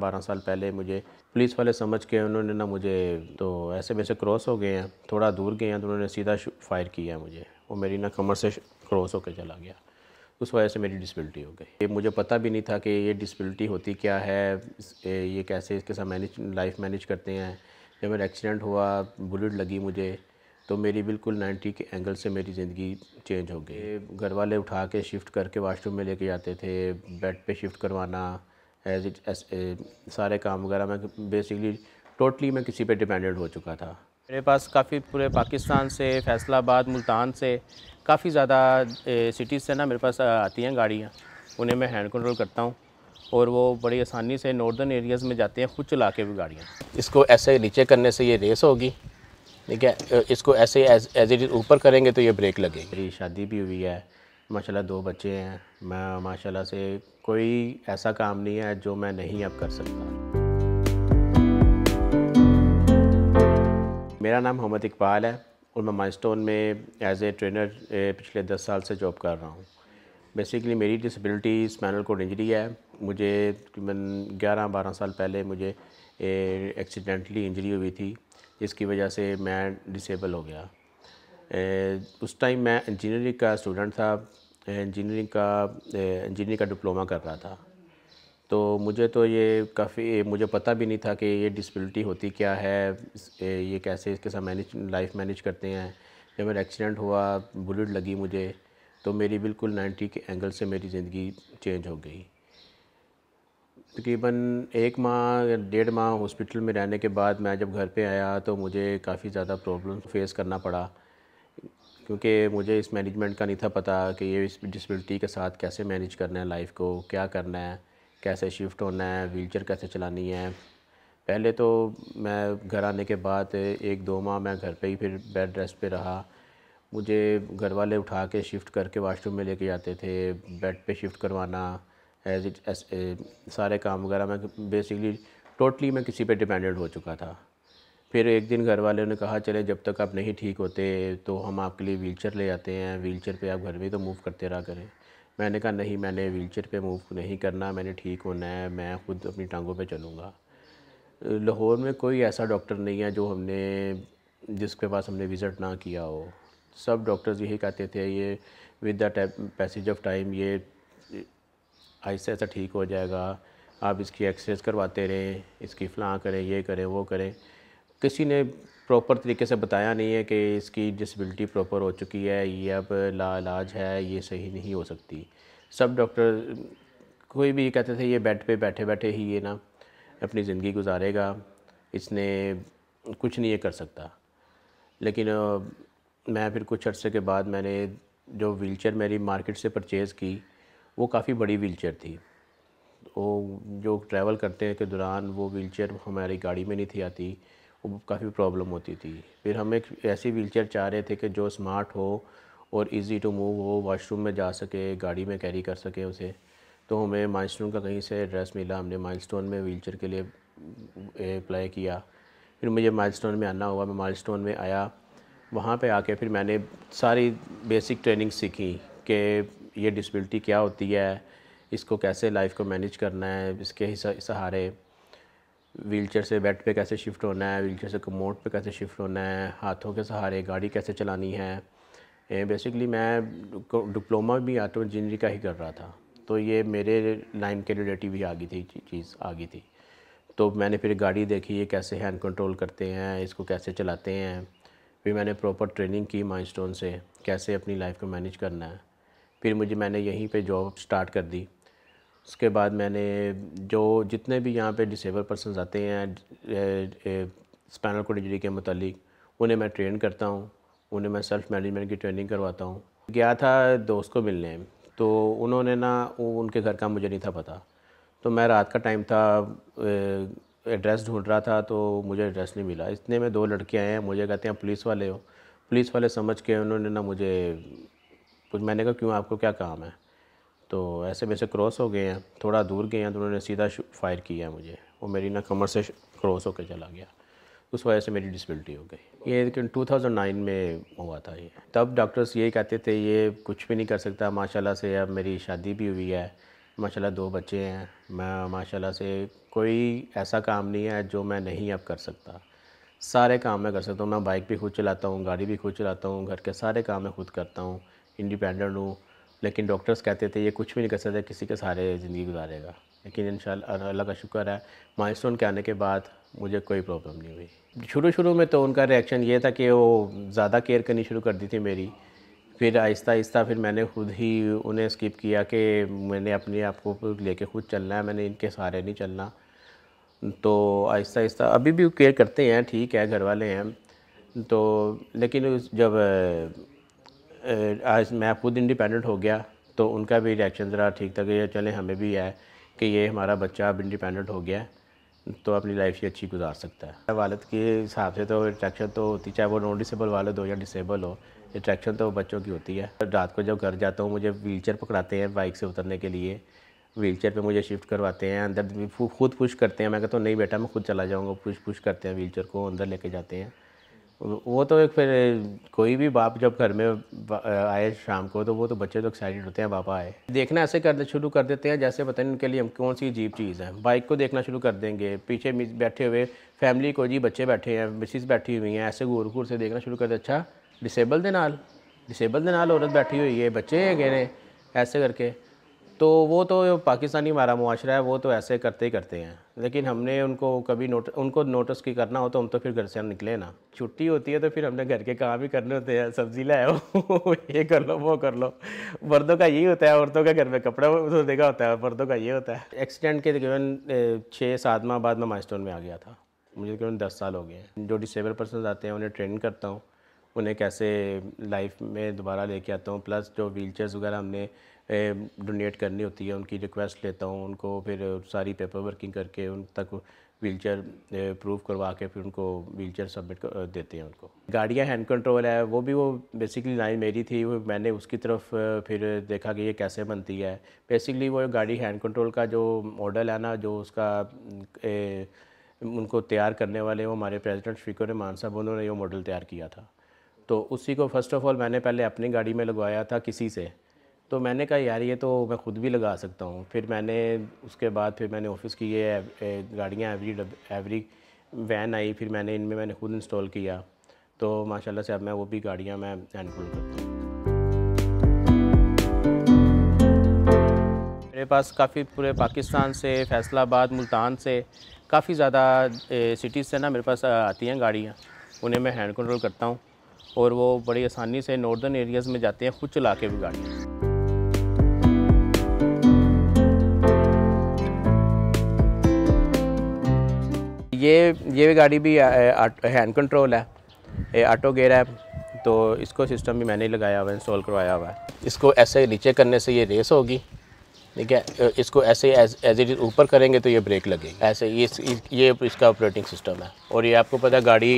बारह साल पहले मुझे पुलिस वाले समझ के उन्होंने ना मुझे तो ऐसे में से क्रॉस हो गए हैं थोड़ा दूर गए हैं तो उन्होंने सीधा फायर किया मुझे वो मेरी ना कमर से क्रॉस होकर चला गया उस वजह से मेरी डिसबिलिटी हो गई ये मुझे पता भी नहीं था कि ये डिसबिलिटी होती क्या है ये कैसे इसके साथ मैनेज लाइफ मैनेज करते हैं जब मेरा एक्सीडेंट हुआ बुलेट लगी मुझे तो मेरी बिल्कुल 90 के एंगल से मेरी ज़िंदगी चेंज हो गई घर वाले उठा के शिफ्ट करके वाशरूम में लेके जाते थे बेड पे शिफ्ट करवाना एज इट एस ए सारे काम वगैरह मैं बेसिकली टोटली मैं किसी पे डिपेंडेंट हो चुका था मेरे पास काफ़ी पूरे पाकिस्तान से फैसलाबाद मुल्तान से काफ़ी ज़्यादा सिटीज़ से ना मेरे पास आती हैं गाड़ियाँ उन्हें मैं हैंड कंट्रोल करता हूँ और वो बड़ी आसानी से नॉर्दर्न एरियाज़ में जाते हैं खुद चला के भी गाड़ियाँ इसको ऐसे नीचे करने से ये रेस होगी ठीक है इसको ऐसे एज एज इट ऊपर करेंगे तो ये ब्रेक लगेगी मेरी शादी भी हुई है माशाल्लाह दो बच्चे हैं मैं माशाल्लाह से कोई ऐसा काम नहीं है जो मैं नहीं अब कर सकता मेरा नाम मोहम्मद इकबाल है और मैं माइस्टोन में एज ए ट्रेनर पिछले दस साल से जॉब कर रहा हूँ बेसिकली मेरी डिसेबिलिटी स्पैनल कोड इंजरी है मुझे तकरीबन ग्यारह बारह साल पहले मुझे एक्सीडेंटली इंजरी हुई थी जिसकी वजह से मैं डिसेबल हो गया उस टाइम मैं इंजीनियरिंग का स्टूडेंट था इंजीनियरिंग का इंजीनियरिंग का डिप्लोमा कर रहा था तो मुझे तो ये काफ़ी मुझे पता भी नहीं था कि ये डिसबिलिटी होती क्या है ये कैसे इसके साथ मैनेज लाइफ मैनेज करते हैं जब मेरा एक्सीडेंट हुआ बुलेट लगी मुझे तो मेरी बिल्कुल 90 के एंगल से मेरी ज़िंदगी चेंज हो गई तकरीबन एक माह डेढ़ माह हॉस्पिटल में रहने के बाद मैं जब घर पे आया तो मुझे काफ़ी ज़्यादा प्रॉब्लम फेस करना पड़ा क्योंकि मुझे इस मैनेजमेंट का नहीं था पता कि ये इस डिसबिलिटी के साथ कैसे मैनेज करना है लाइफ को क्या करना है कैसे शिफ्ट होना है व्हीलचेयर कैसे चलानी है पहले तो मैं घर आने के बाद एक दो माह मैं घर पे ही फिर बेड रेस्ट पे रहा मुझे घर वाले उठा के शिफ्ट करके वाशरूम में लेके जाते थे बेड पे शिफ्ट करवाना एज इट सारे काम वगैरह मैं बेसिकली टोटली मैं किसी पे डिपेंडेंट हो चुका था फिर एक दिन घर वालों ने कहा चले जब तक आप नहीं ठीक होते तो हम आपके लिए व्हीलचेयर ले आते हैं व्हीलचेयर पे आप घर में तो मूव करते रहा करें मैंने कहा नहीं मैंने व्हीलचेयर पे मूव नहीं करना मैंने ठीक होना है मैं खुद अपनी टांगों पे चलूँगा लाहौर में कोई ऐसा डॉक्टर नहीं है जो हमने जिसके पास हमने विज़िट ना किया हो सब डॉक्टर्स यही कहते थे ये with the passage of time ये ऐसा ऐसा ठीक हो जाएगा आप इसकी एक्सरसाइज करवाते रहें इसकी फ़लाँ करें ये करें वो करें किसी ने प्रॉपर तरीके से बताया नहीं है कि इसकी डिसबिलिटी प्रॉपर हो चुकी है ये अब ला इलाज है ये सही नहीं हो सकती सब डॉक्टर कोई भी कहते थे ये बेड पे बैठे बैठे ही ये ना अपनी ज़िंदगी गुजारेगा इसने कुछ नहीं ये कर सकता लेकिन मैं फिर कुछ अर्से के बाद मैंने जो व्हीलचेयर मेरी मार्केट से परचेज़ की वो काफ़ी बड़ी व्हीलचेयर थी वो तो जो ट्रैवल करते के दौरान वो व्हीलचेयर हमारी गाड़ी में नहीं थी आती काफ़ी प्रॉब्लम होती थी फिर हम एक ऐसी व्हीलचेयर चाह रहे थे कि जो स्मार्ट हो और इजी टू मूव हो वॉशरूम में जा सके गाड़ी में कैरी कर सके उसे तो हमें माइलस्टोन का कहीं से एड्रेस मिला हमने माइलस्टोन में व्हीलचेयर के लिए अप्लाई किया फिर मुझे माइलस्टोन में आना हुआ मैं माइलस्टोन में आया वहाँ पे आके फिर मैंने सारी बेसिक ट्रेनिंग सीखी कि ये डिसबिलिटी क्या होती है इसको कैसे लाइफ को मैनेज करना है इसके सहारे व्हीलचेयर से बेड पे कैसे शिफ्ट होना है व्हीलचेयर से कमोड पे कैसे शिफ्ट होना है हाथों के सहारे गाड़ी कैसे चलानी है बेसिकली मैं डिप्लोमा भी आटो इंजीनियरिंग का ही कर रहा था तो ये मेरे लाइन के रिलेटिव ही आ गई थी चीज़ आ गई थी तो मैंने फिर गाड़ी देखी ये कैसे हैंड कंट्रोल करते हैं इसको कैसे चलाते हैं फिर मैंने प्रॉपर ट्रेनिंग की माइंड से कैसे अपनी लाइफ को मैनेज करना है फिर मुझे मैंने यहीं पर जॉब स्टार्ट कर दी उसके बाद मैंने जो जितने भी यहाँ पे डिसेबल पर्सन आते हैं स्पैनल कोड इंजरी के मतलब उन्हें मैं ट्रेन करता हूँ उन्हें मैं सेल्फ़ मैनेजमेंट की ट्रेनिंग करवाता हूँ गया था दोस्त को मिलने तो उन्होंने ना उनके घर का मुझे नहीं था पता तो मैं रात का टाइम था एड्रेस ढूंढ रहा था तो मुझे एड्रेस नहीं मिला इतने में दो लड़के आए हैं मुझे कहते हैं पुलिस वाले हो पुलिस वाले समझ के उन्होंने ना मुझे कुछ मैंने कहा क्यों आपको क्या काम है तो ऐसे में से क्रॉस हो गए हैं थोड़ा दूर गए हैं तो उन्होंने सीधा फायर किया मुझे वो मेरी ना कमर से क्रॉस होकर चला गया उस वजह से मेरी डिसबिलिटी हो गई ये लेकिन 2009 में हुआ था ये तब डॉक्टर्स ये कहते थे ये कुछ भी नहीं कर सकता माशाल्लाह से अब मेरी शादी भी हुई है माशाल्लाह दो बच्चे हैं मैं माशाल्लाह से कोई ऐसा काम नहीं है जो मैं नहीं अब कर सकता सारे काम मैं कर सकता हूँ मैं बाइक भी खुद चलाता हूँ गाड़ी भी खुद चलाता हूँ घर के सारे काम मैं खुद करता हूँ इंडिपेंडेंट हूँ लेकिन डॉक्टर्स कहते थे ये कुछ भी नहीं कर सकता किसी के सहारे ज़िंदगी गुजारेगा लेकिन इन अल्लाह का शुक्र है माइलस्टोन के आने के बाद मुझे कोई प्रॉब्लम नहीं हुई शुरू शुरू में तो उनका रिएक्शन ये था कि वो ज़्यादा केयर करनी शुरू कर दी थी मेरी फिर आहिस्ता आहिस्ता फिर मैंने खुद ही उन्हें स्किप किया कि मैंने अपने आप को लेके खुद चलना है मैंने इनके सहारे नहीं चलना तो आहिस्ता आहिस्ता अभी भी केयर करते हैं ठीक है घर वाले हैं तो लेकिन जब आज मैं खुद इंडिपेंडेंट हो गया तो उनका भी रिएक्शन ज़रा ठीक था कि चले हमें भी है कि ये हमारा बच्चा अब इंडिपेंडेंट हो गया है तो अपनी लाइफ से अच्छी गुजार सकता है वालद के हिसाब से तो अट्रैक्शन तो होती चाहे वो नॉन डिसेबल वालद हो या डिसेबल हो अट्रैक्शन तो बच्चों की होती है रात को जब घर जाता हूँ मुझे व्हील पकड़ाते हैं बाइक से उतरने के लिए व्हील चेयर पर मुझे शिफ्ट करवाते हैं अंदर खुद पुश करते हैं मैं कहता तो हूँ नहीं बेटा मैं खुद चला जाऊँगा पुश पुश करते हैं व्हील चेयर को अंदर लेके जाते हैं वो तो एक फिर कोई भी बाप जब घर में आए शाम को तो वो तो बच्चे तो एक्साइटेड होते हैं बापा आए देखना ऐसे कर शुरू कर देते हैं जैसे पता नहीं उनके लिए हम कौन सी अजीब चीज़ है बाइक को देखना शुरू कर देंगे पीछे बैठे हुए फैमिली को जी बच्चे बैठे हैं मिसिस बैठी हुई हैं ऐसे घूर घूर से देखना शुरू कर दे अच्छा डिसेबल दे नाल डिसेबल दे नाल औरत बैठी हुई है बच्चे हैं गए ऐसे करके तो वो तो पाकिस्तानी हमारा मुआरा है वो तो ऐसे करते ही करते हैं लेकिन हमने उनको कभी नोट उनको नोटिस की करना हो तो हम तो फिर घर से हम निकले ना छुट्टी होती है तो फिर हमने घर के काम ही करने होते हैं सब्जी लाओ ये कर लो वो कर लो मर्दों का यही होता है औरतों का घर में कपड़ा तो देखा होता है मर्दों का ये होता है एक्सीडेंट के तकरीबन छः सात माह बाद में माइस्टोन में आ गया था मुझे तकरीबन दस साल हो गए हैं जो डिसेबल पर्सन आते हैं उन्हें ट्रेन करता हूँ उन्हें कैसे लाइफ में दोबारा लेके आता हूँ प्लस जो व्हील वगैरह हमने डोनेट करनी होती है उनकी रिक्वेस्ट लेता हूँ उनको फिर सारी पेपर वर्किंग करके उन तक व्हील चेयर प्रूव करवा के फिर उनको व्हील चेयर सबमिट देते हैं उनको गाड़ियाँ हैंड कंट्रोल है वो भी वो बेसिकली लाइन मेरी थी वो मैंने उसकी तरफ फिर देखा कि ये कैसे बनती है बेसिकली वो गाड़ी हैंड कंट्रोल का जो मॉडल है ना जो उसका ए, उनको तैयार करने वाले वो हमारे प्रेजिडेंट स्पीकर मान साहब उन्होंने ये मॉडल तैयार किया था तो उसी को फ़र्स्ट ऑफ़ ऑल मैंने पहले अपनी गाड़ी में लगवाया था किसी से तो मैंने कहा यार ये तो मैं ख़ुद भी लगा सकता हूँ फिर मैंने उसके बाद फिर मैंने ऑफिस की ये गाड़ियाँ एवरी एवरी वैन आई फिर मैंने इनमें मैंने खुद इंस्टॉल किया तो माशाल्लाह से अब मैं वो भी गाड़ियाँ मैं हैंडफुल करता हूँ मेरे पास काफ़ी पूरे पाकिस्तान से फैसलाबाद मुल्तान से काफ़ी ज़्यादा सिटीज़ से ना मेरे पास आती हैं गाड़ियाँ उन्हें मैं हैंड कंट्रोल करता हूँ और वो बड़ी आसानी से नॉर्दर्न एरियाज़ में जाते हैं खुद चला के भी गाड़ियाँ ये ये भी गाड़ी भी हैंड कंट्रोल है ये ऑटो गेयर है तो इसको सिस्टम भी मैंने लगाया हुआ है इंस्टॉल करवाया हुआ है इसको ऐसे नीचे करने से ये रेस होगी ठीक है इसको ऐसे एज इट इज़ ऊपर करेंगे तो ये ब्रेक लगेगी ऐसे ये ये इसका ऑपरेटिंग सिस्टम है और ये आपको पता है गाड़ी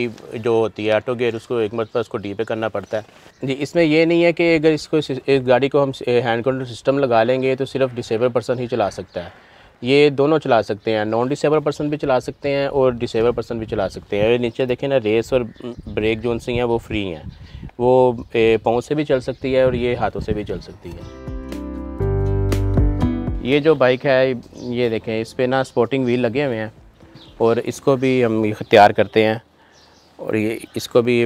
जो होती है ऑटो गेयर उसको एक मरतबा उसको डी पे करना पड़ता है जी इसमें ये नहीं है कि अगर इसको इस गाड़ी को हम हैंड कंट्रोल सिस्टम लगा लेंगे तो सिर्फ डिसेबल पर्सन ही चला सकता है ये दोनों चला सकते हैं नॉन डिसेबल पर्सन भी चला सकते हैं और डिसेबल पर्सन भी चला सकते हैं नीचे देखें ना रेस और ब्रेक जोन से हैं वो फ्री हैं वो पाँव से भी चल सकती है और ये हाथों से भी चल सकती है ये जो बाइक है ये देखें इस पर ना स्पोर्टिंग व्हील लगे हुए हैं और इसको भी हम तैयार करते हैं और ये इसको भी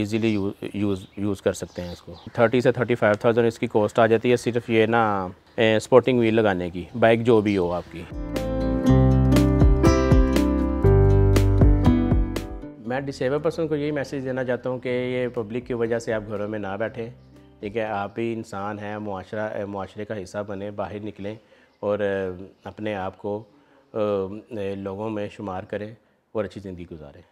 इजीली यूज़ यूज़ यूज़ कर सकते हैं इसको थर्टी से थर्टी फाइव थाउजेंड इसकी कॉस्ट आ जाती है सिर्फ ये ना स्पोर्टिंग व्हील लगाने की बाइक जो भी हो आपकी मैं डिसेबल पर्सन को यही मैसेज देना चाहता हूँ कि ये पब्लिक की वजह से आप घरों में ना बैठें ठीक है आप ही इंसान हैं मुआरा माशरे का हिस्सा बने बाहर निकलें और अपने आप को लोगों में शुमार करें और अच्छी ज़िंदगी गुजारें